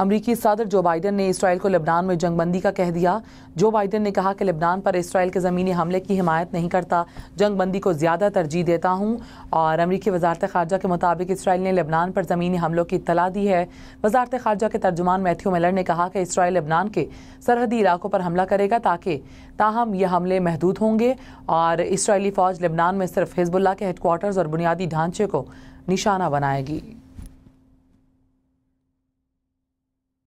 अमरीकी सदर जो बाइडन ने इसराइल को लेबनान में जंगबंदी का कह दिया जो बाइडन ने कहा कि लेबनान पर इसराइल के ज़मीनी हमले की हिमायत नहीं करता जंगबंदी को ज़्यादा तरजीह देता हूँ और अमरीकी वजारत खारजा के मुताबिक इसराइल ने लेबनान पर ज़मीनी हमलों की इतला दी है वजारत खारजा के तर्जुमान मैथ्यू मेलर ने कहा कि इसराइल लेबनान के सरहदी इलाकों पर हमला करेगा ताकि ताहम यह हमले महदूद होंगे और इसराइली फ़ौज लेबनान में सिर्फ हिजबुल्ला के हेडकोार्टर्स और बुनियादी ढांचे को निशाना बनाएगी